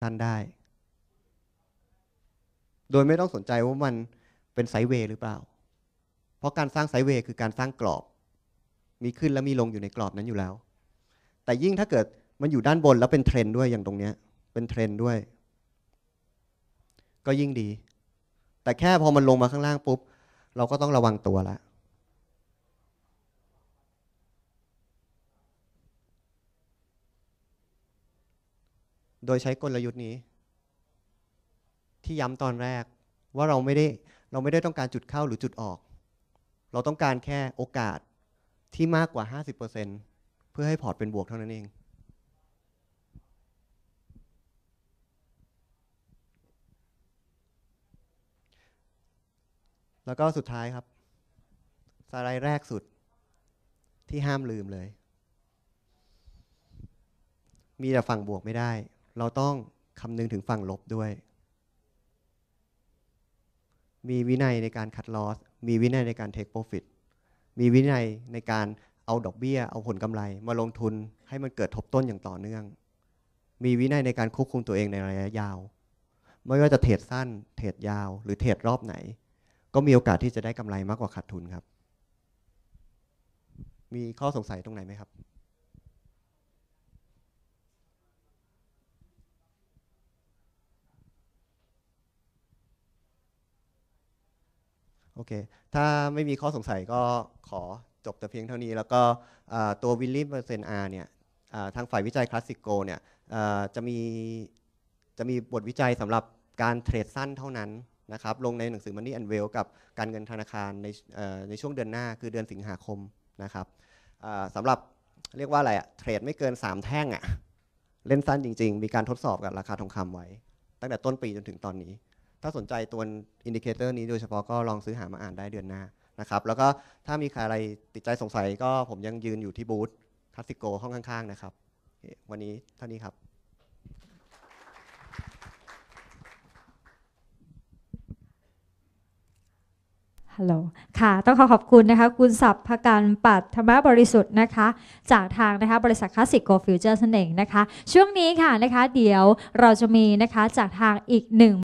ท่านได้ โดยไม่ต้องสนใจว่ามันเป็นไซเวย์หรือเปล่า เพราะการสร้างไซเวย์คือการสร้างกรอบ มีขึ้นและมีลงอยู่ในกรอบนั้นอยู่แล้ว แต่ยิ่งถ้าเกิดมันอยู่ด้านบนแล้วเป็นเทรนด์ด้วยอย่างตรงเนี้ยเป็นเทรนด์ด้วย ก็ยิ่งดี แต่แค่พอมันลงมาข้างล่างปุ๊บ เราก็ต้องระวังตัวละโดยใช้กลยุทธ์นี้ ที่ย้ำตอนแรกว่าเราไม่ได้ เราไม่ได้ต้องการจุดเข้าหรือจุดออก เราต้องการแค่โอกาสที่มากกว่า 50%เพื่อให้พอร์ตเป็นบวกเท่านั้นเอง แล้วก็สุดท้ายครับสไลด์แรกสุดที่ห้ามลืมเลย มีแต่ฝั่งบวกไม่ได้เราต้องคำนึงถึงฝั่งลบด้วย มีวินัยในการคัดลอส มีวินัยในการเทคโปรฟิต มีวินัยในการเอาดอกเบี้ยเอาผลกำไรมาลงทุนให้มันเกิดทบต้นอย่างต่อเนื่อง มีวินัยในการควบคุมตัวเองในระยะยาว ไม่ว่าจะเทรดสั้น เทรดยาว หรือเทรดรอบไหน ก็มีโอกาสที่จะได้กำไรมากกว่าขาดทุนครับ มีข้อสงสัยตรงไหนไหมครับโอเค ถ้าไม่มีข้อสงสัยก็ขอจบแต่เพียงเท่านี้ แล้วก็ตัววิลลี่เปอร์เซนอาร์เนี่ยทางฝ่ายวิจัยคลาสสิกโกเนี่ยจะมีจะมีบทวิจัยสำหรับการเทรดสั้นเท่านั้นนะครับลงในหนังสือ Money and w e a l กับการเงินธนาคารในในช่วงเดือนหน้าคือเดือนสิงหาคมนะครับสำหรับเรียกว่าอะไรอะเทรดไม่เกิน 3 แท่งอะเล่นสั้นจริง ๆ มีการทดสอบกับราคาทองคำไว้ ตั้งแต่ต้นปีจนถึงตอนนี้ถ้าสนใจตัวอินดิเคเตอร์นี้โดยเฉพาะก็ลองซื้อหามาอ่านได้เดือนหน้านะครับ แล้วก็ถ้ามีใครอะไรติดใจสงสัยก็ผมยังยืนอยู่ที่บูธคัาสติโกห้องข้างๆ นะครับวันนี้เท่านี้ครับฮัลโหลค่ะ ต้องขอขอบคุณนะคะคุณสับพการปัตธรรมบริสุทธิ์นะคะ จากทางนะคะ บริษัทคลาสสิกโกฟิวเจอร์เสนเองนะคะ ช่วงนี้ค่ะนะคะเดี๋ยวเราจะมีนะคะจากทางอีกหนึ่ง